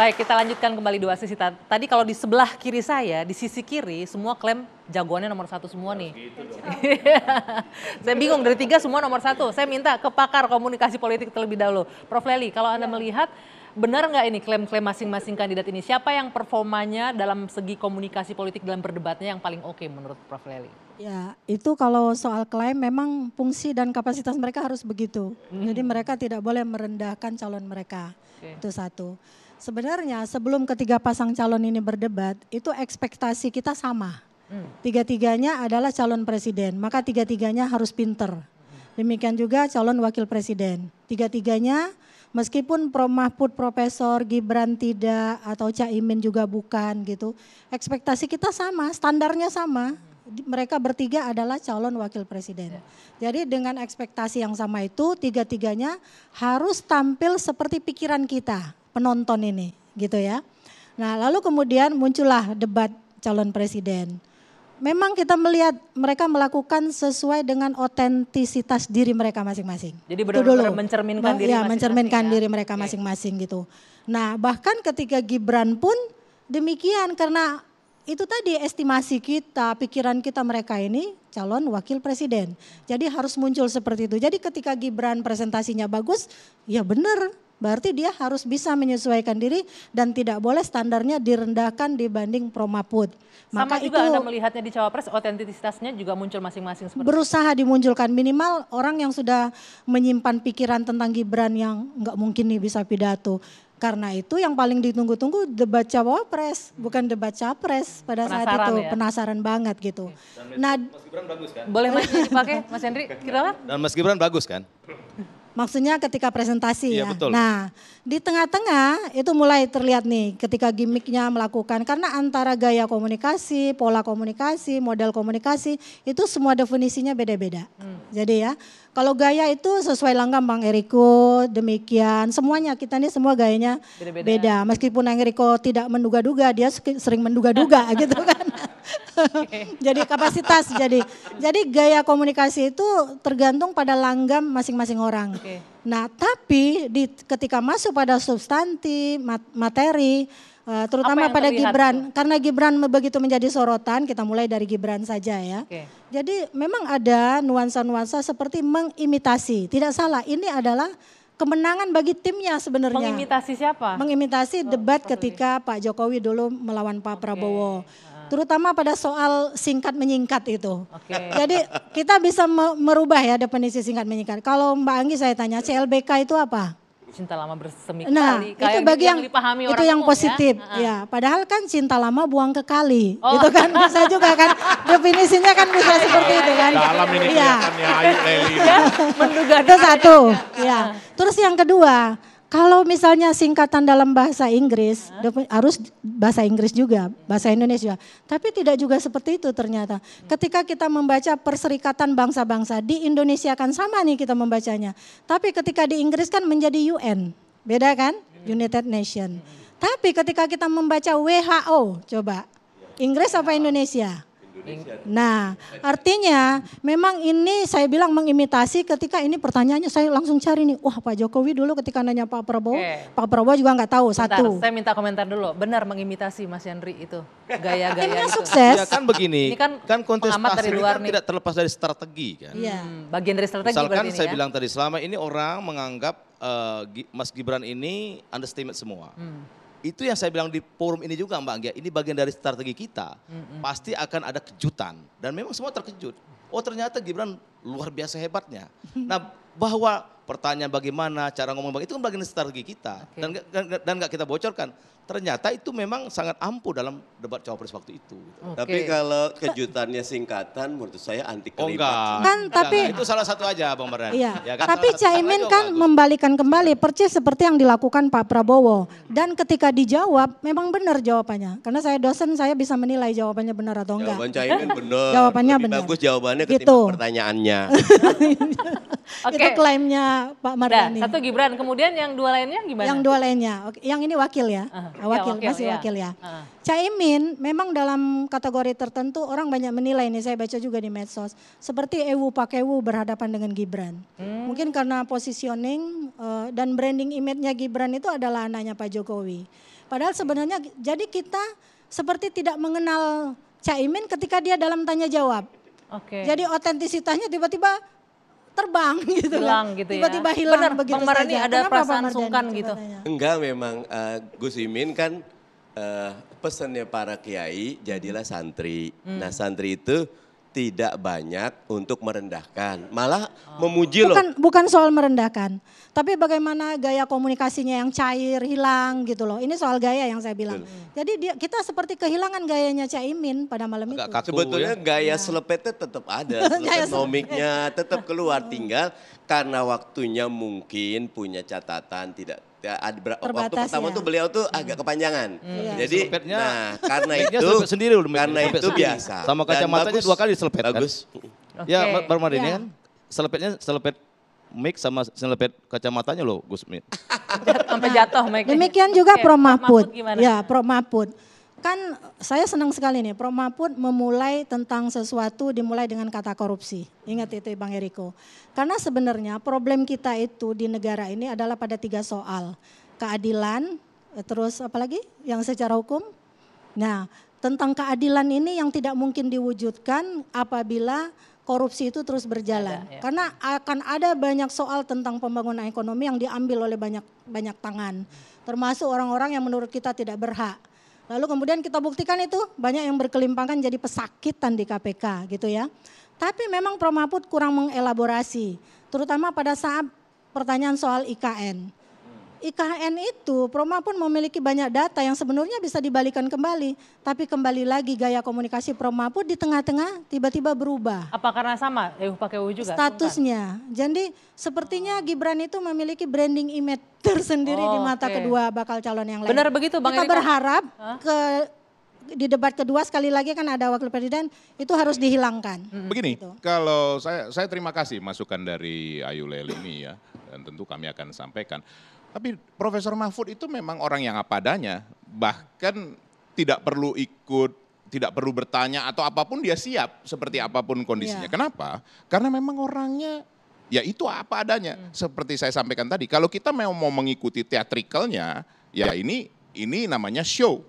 Baik, kita lanjutkan kembali dua sisi. Tadi kalau di sebelah kiri saya, di sisi kiri, semua klaim jagoannya nomor satu semua nih. Gitu saya bingung, dari tiga semua nomor satu. Saya minta ke pakar komunikasi politik terlebih dahulu. Prof. Leli, kalau Anda melihat, benar nggak ini klaim-klaim masing-masing kandidat ini? Siapa yang performanya dalam segi komunikasi politik dalam berdebatnya yang paling oke okay menurut Prof. Leli? Ya, itu kalau soal klaim memang fungsi dan kapasitas mereka harus begitu. Hmm. Jadi mereka tidak boleh merendahkan calon mereka. Okay. Itu satu. Sebenarnya sebelum ketiga pasang calon ini berdebat, itu ekspektasi kita sama. Hmm. Tiga-tiganya adalah calon presiden, maka tiga-tiganya harus pinter. Demikian juga calon wakil presiden. Tiga-tiganya meskipun Prof. Mahfud Profesor, Gibran tidak, atau Caimin juga bukan gitu. Ekspektasi kita sama, standarnya sama. Mereka bertiga adalah calon wakil presiden. Ya. Jadi dengan ekspektasi yang sama itu, tiga-tiganya harus tampil seperti pikiran kita penonton ini gitu ya. Nah, lalu kemudian muncullah debat calon presiden. Memang kita melihat mereka melakukan sesuai dengan otentisitas diri mereka masing-masing. Jadi benar-benar mencerminkan diri ya, masing Ya, mencerminkan ya. diri mereka masing-masing gitu. Nah, bahkan ketika Gibran pun demikian karena itu tadi estimasi kita, pikiran kita mereka ini calon wakil presiden. Jadi harus muncul seperti itu. Jadi ketika Gibran presentasinya bagus, ya benar Berarti dia harus bisa menyesuaikan diri dan tidak boleh standarnya direndahkan dibanding promaput. Maka Sama juga itu, Anda melihatnya di Cawapres, otentisitasnya juga muncul masing-masing. Berusaha dimunculkan minimal orang yang sudah menyimpan pikiran tentang Gibran yang nggak mungkin nih bisa pidato. Karena itu yang paling ditunggu-tunggu debat cawapres, bukan debat capres pada penasaran saat itu. Ya? Penasaran banget gitu. Dan nah, Mas Gibran bagus kan? Boleh Mas dipakai Mas Hendri, kira Dan Mas Gibran bagus kan? Maksudnya ketika presentasi iya, ya. Betul. Nah, di tengah-tengah itu mulai terlihat nih ketika gimmicknya melakukan karena antara gaya komunikasi, pola komunikasi, model komunikasi itu semua definisinya beda-beda. Hmm. Jadi ya, kalau gaya itu sesuai langgam Bang Eriko, demikian semuanya kita ini semua gayanya beda, -beda. beda. Meskipun Bang Eriko tidak menduga-duga, dia sering menduga-duga gitu kan. jadi kapasitas jadi jadi gaya komunikasi itu tergantung pada langgam masing-masing orang. Okay. Nah, tapi di ketika masuk pada substansi materi eh, terutama pada Gibran karena Gibran begitu menjadi sorotan, kita mulai dari Gibran saja ya. Okay. Jadi memang ada nuansa-nuansa seperti mengimitasi. Tidak salah, ini adalah kemenangan bagi timnya sebenarnya. Mengimitasi siapa? Mengimitasi oh, debat oh, ketika Pak Jokowi dulu melawan Pak okay. Prabowo terutama pada soal singkat menyingkat itu. Okay. Jadi kita bisa merubah ya definisi singkat menyingkat. Kalau Mbak Anggi saya tanya CLBK itu apa? Cinta lama bersemi nah, kali. Nah, Kayak itu bagi yang, yang orang itu yang ya. positif. Ya? ya, padahal kan cinta lama buang ke kali. Oh. Itu kan bisa juga kan definisinya kan bisa iya, iya, seperti iya, itu kan. Dalam ini ya. ya, Ya, menduga itu satu. Ya. Terus yang kedua, kalau misalnya singkatan dalam bahasa Inggris, harus bahasa Inggris juga, bahasa Indonesia. Tapi tidak juga seperti itu ternyata. Hmm. Ketika kita membaca Perserikatan Bangsa-Bangsa, di Indonesia kan sama nih kita membacanya. Tapi ketika di Inggris kan menjadi UN, beda kan? Hmm. United Nation. Tapi ketika kita membaca WHO, coba Inggris apa Indonesia? Indonesia. Nah, artinya memang ini saya bilang mengimitasi ketika ini pertanyaannya saya langsung cari nih, wah Pak Jokowi dulu ketika nanya Pak Prabowo, okay. Pak Prabowo juga nggak tahu Bentar, satu. Saya minta komentar dulu, benar mengimitasi Mas Yandri itu gaya-gaya. ini itu. sukses. Ya kan begini, ini kan, kan kontestasi dari luar ini kan tidak terlepas dari strategi kan. Iya. Hmm, bagian dari strategi Misalkan saya ya. bilang tadi selama ini orang menganggap uh, Mas Gibran ini underestimate semua. Hmm itu yang saya bilang di forum ini juga Mbak Anggia, ini bagian dari strategi kita. Mm-hmm. Pasti akan ada kejutan dan memang semua terkejut. Oh ternyata Gibran luar biasa hebatnya. Nah bahwa pertanyaan bagaimana cara ngomong bagaimana itu kan bagian dari strategi kita okay. dan dan nggak kita bocorkan ternyata itu memang sangat ampuh dalam debat cawapres waktu itu. Gitu. Okay. Tapi kalau kejutannya singkatan menurut saya anti kalimat. Oh enggak. Kan tapi itu salah satu aja Bang Merdan. Iya. Ya, kan, tapi Caimin kan bagus. membalikan kembali percis seperti yang dilakukan Pak Prabowo dan ketika dijawab memang benar jawabannya. Karena saya dosen saya bisa menilai jawabannya benar atau enggak. Jawaban Caimin benar. jawabannya Lebih benar. Bagus jawabannya ketimbang gitu. pertanyaannya. okay. Itu klaimnya Pak Mardani. Nah, satu Gibran, kemudian yang dua lainnya gimana? Yang dua lainnya. yang ini wakil ya. Uh -huh. Ah, wakil, ya, wakil masih ya. wakil ya. Uh. Caimin memang dalam kategori tertentu orang banyak menilai ini saya baca juga di medsos seperti Ewu Pakewu berhadapan dengan Gibran. Hmm. Mungkin karena positioning uh, dan branding image-nya Gibran itu adalah anaknya Pak Jokowi. Padahal sebenarnya jadi kita seperti tidak mengenal Caimin ketika dia dalam tanya jawab. Okay. Jadi otentisitasnya tiba-tiba terbang gitu kan. hilang kan. gitu ya. Tiba-tiba hilang Benar, begitu Bang Ini ada Kenapa perasaan sungkan gitu? Enggak memang uh, Gus Imin kan uh, pesannya para kiai jadilah santri. Nah, hmm. Nah santri itu tidak banyak untuk merendahkan, malah oh. memuji loh. Bukan, soal merendahkan, tapi bagaimana gaya komunikasinya yang cair, hilang gitu loh. Ini soal gaya yang saya bilang. Hmm. Jadi dia, kita seperti kehilangan gayanya Caimin pada malam Agak itu. Kaku, Sebetulnya ya? gaya ya. selepetnya tetap ada, ekonomiknya tetap keluar hmm. tinggal karena waktunya mungkin punya catatan tidak Ya, ada, waktu pertama ya. tuh beliau tuh hmm. agak kepanjangan. Hmm. Iya. Jadi, Selepetnya, nah karena itu sendiri udah karena itu biasa. Sama kacamatanya dua kali selepet kan? Bagus. Kan? Okay. Ya, baru ini ya. kan selepetnya selepet mic sama selepet kacamatanya loh Gusmi. Sampai nah, jatuh mic. Demikian juga okay. Pro Mahfud. Ya, Pro Mahfud kan saya senang sekali nih Prof Mahfud memulai tentang sesuatu dimulai dengan kata korupsi. Ingat itu Bang Eriko. Karena sebenarnya problem kita itu di negara ini adalah pada tiga soal. Keadilan, terus apalagi yang secara hukum. Nah, tentang keadilan ini yang tidak mungkin diwujudkan apabila korupsi itu terus berjalan. Ada, ya. Karena akan ada banyak soal tentang pembangunan ekonomi yang diambil oleh banyak banyak tangan, termasuk orang-orang yang menurut kita tidak berhak. Lalu kemudian kita buktikan itu banyak yang berkelimpangan jadi pesakitan di KPK gitu ya. Tapi memang Promaput kurang mengelaborasi, terutama pada saat pertanyaan soal IKN. IKN itu, Proma pun memiliki banyak data yang sebenarnya bisa dibalikan kembali. Tapi kembali lagi gaya komunikasi Proma pun di tengah-tengah tiba-tiba berubah. Apa karena sama? Eh, pakai U juga? Statusnya. Jadi sepertinya Gibran itu memiliki branding image tersendiri oh, di mata okay. kedua bakal calon yang lain. Benar begitu Bang Kita Erika. berharap huh? ke di debat kedua sekali lagi kan ada wakil presiden itu harus dihilangkan. Begini, gitu. kalau saya saya terima kasih masukan dari Ayu Leli ya dan tentu kami akan sampaikan. Tapi Profesor Mahfud itu memang orang yang apa adanya, bahkan tidak perlu ikut, tidak perlu bertanya atau apapun dia siap seperti apapun kondisinya. Ya. Kenapa? Karena memang orangnya ya itu apa adanya. Hmm. Seperti saya sampaikan tadi, kalau kita mau mengikuti teatrikalnya, ya ini ini namanya show.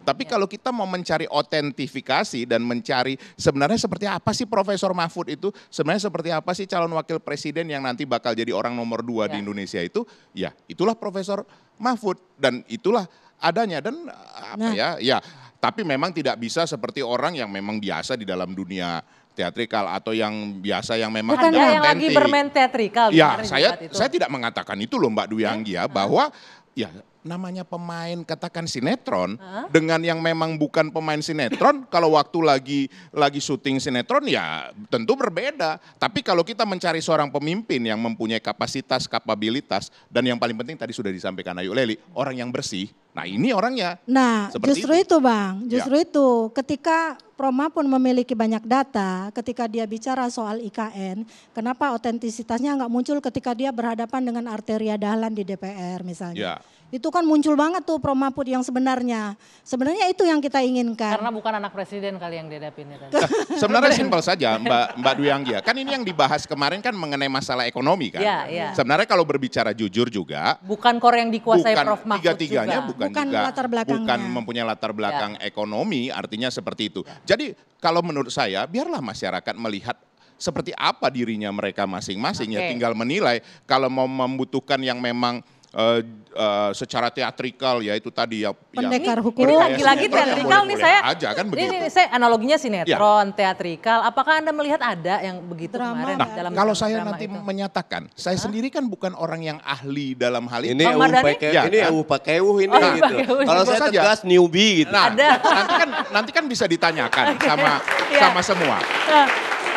Tapi kalau kita mau mencari otentifikasi dan mencari sebenarnya seperti apa sih Profesor Mahfud itu, sebenarnya seperti apa sih calon wakil presiden yang nanti bakal jadi orang nomor dua ya. di Indonesia itu, ya itulah Profesor Mahfud dan itulah adanya dan eh, apa nah. ya, ya. Tapi memang tidak bisa seperti orang yang memang biasa di dalam dunia teatrikal atau yang biasa yang memang Bukan tidak yang lagi bermain teatrikal. Ya, saya saya tidak mengatakan itu loh Mbak Dwi Anggia ya, ya bahwa ya namanya pemain katakan sinetron huh? dengan yang memang bukan pemain sinetron kalau waktu lagi lagi syuting sinetron ya tentu berbeda tapi kalau kita mencari seorang pemimpin yang mempunyai kapasitas kapabilitas dan yang paling penting tadi sudah disampaikan Ayu Leli orang yang bersih nah ini orangnya nah Seperti justru itu. itu bang ya. justru ya. itu ketika Proma pun memiliki banyak data ketika dia bicara soal IKN kenapa otentisitasnya nggak muncul ketika dia berhadapan dengan arteria dahlan di DPR misalnya ya itu kan muncul banget tuh Prof Mahfud yang sebenarnya. Sebenarnya itu yang kita inginkan. Karena bukan anak presiden kali yang dihadapin. Ya, sebenarnya simpel saja Mbak Mbak duyanggia Kan ini yang dibahas kemarin kan mengenai masalah ekonomi kan. Ya, ya. Sebenarnya kalau berbicara jujur juga. Bukan kor yang dikuasai bukan, Prof Mahfud tiga-tiganya juga. bukan, bukan juga, latar belakangnya. Bukan mempunyai latar belakang ya. ekonomi artinya seperti itu. Ya. Jadi kalau menurut saya biarlah masyarakat melihat seperti apa dirinya mereka masing-masing okay. ya tinggal menilai kalau mau membutuhkan yang memang uh, secara teatrikal ya itu tadi ya pendekar ya, hukum ini lagi-lagi teatrikal nih saya aja kan begitu. Ini, saya analoginya sinetron ya. teatrikal. Apakah Anda melihat ada yang begitu drama, kemarin nah, dalam kalau saya drama nanti itu? menyatakan, saya Hah? sendiri kan bukan orang yang ahli dalam hal ini. Iya, kan? Ini oh, pakai gitu. ya, ini kan? pakai uh, ini oh, gitu. Kalau saya saja. tegas newbie gitu. Nah, ada. nanti kan nanti kan bisa ditanyakan sama iya. sama semua. Nah,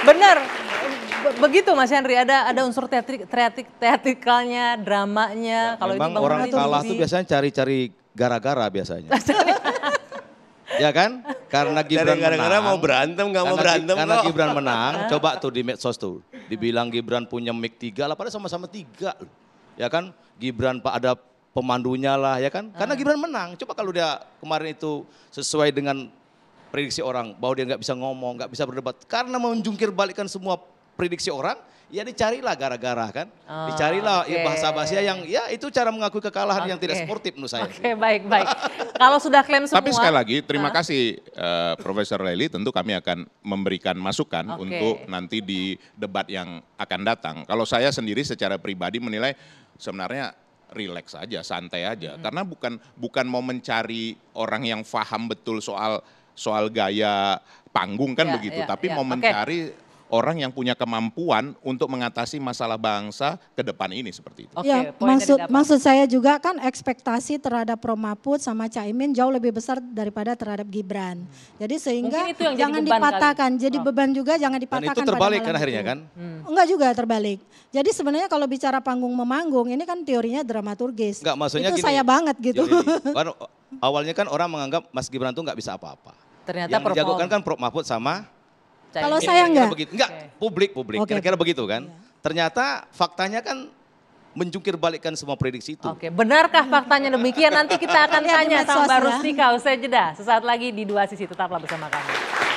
benar begitu Mas Henry ada ada unsur teatrik teatrik teatrikalnya dramanya ya, kalau memang itu orang kalah tuh biasanya cari-cari gara-gara biasanya ya kan karena Gibran gara -gara menang mau berantem gak mau berantem karena kok. Gibran menang coba tuh di medsos tuh dibilang Gibran punya mic tiga lah padahal sama-sama tiga ya kan Gibran pak ada pemandunya lah ya kan karena ah. Gibran menang coba kalau dia kemarin itu sesuai dengan prediksi orang bahwa dia nggak bisa ngomong, nggak bisa berdebat karena menjungkir balikkan semua prediksi orang, ya dicarilah gara-gara kan. Oh, dicarilah okay. ya bahasa-bahasa yang ya itu cara mengakui kekalahan okay. yang tidak sportif menurut saya. Oke, okay, baik-baik. Kalau sudah klaim semua. Tapi sekali lagi terima huh? Ah. kasih uh, Profesor Leli tentu kami akan memberikan masukan okay. untuk nanti di debat yang akan datang. Kalau saya sendiri secara pribadi menilai sebenarnya relax aja, santai aja. Hmm. Karena bukan bukan mau mencari orang yang paham betul soal soal gaya panggung kan ya, begitu, ya, tapi ya. mau mencari orang yang punya kemampuan untuk mengatasi masalah bangsa ke depan ini seperti itu. Oke, ya, maksud maksud saya juga kan ekspektasi terhadap Romaput sama Caimin jauh lebih besar daripada terhadap Gibran. Hmm. Jadi sehingga itu yang jangan jadi dipatahkan, oh. kali. jadi beban juga jangan dipatahkan. Dan itu terbalik kan akhirnya itu. kan? Hmm. Enggak juga terbalik. Jadi sebenarnya kalau bicara panggung memanggung ini kan teorinya dramaturgis. Enggak maksudnya itu gini, saya banget gitu. Jadi, kan, awalnya kan orang menganggap Mas Gibran tuh nggak bisa apa-apa. Ternyata yang menjagokan kan Prof Mahfud sama kalau saya enggak? Begitu. Enggak, okay. publik, publik. Okay. Kira-kira begitu kan. Yeah. Ternyata faktanya kan menjungkir balikkan semua prediksi itu. Oke, benarkah faktanya demikian? Nanti kita akan tanya sama Mbak Rustika ya. usai jeda. Sesaat lagi di dua sisi, tetaplah bersama kami.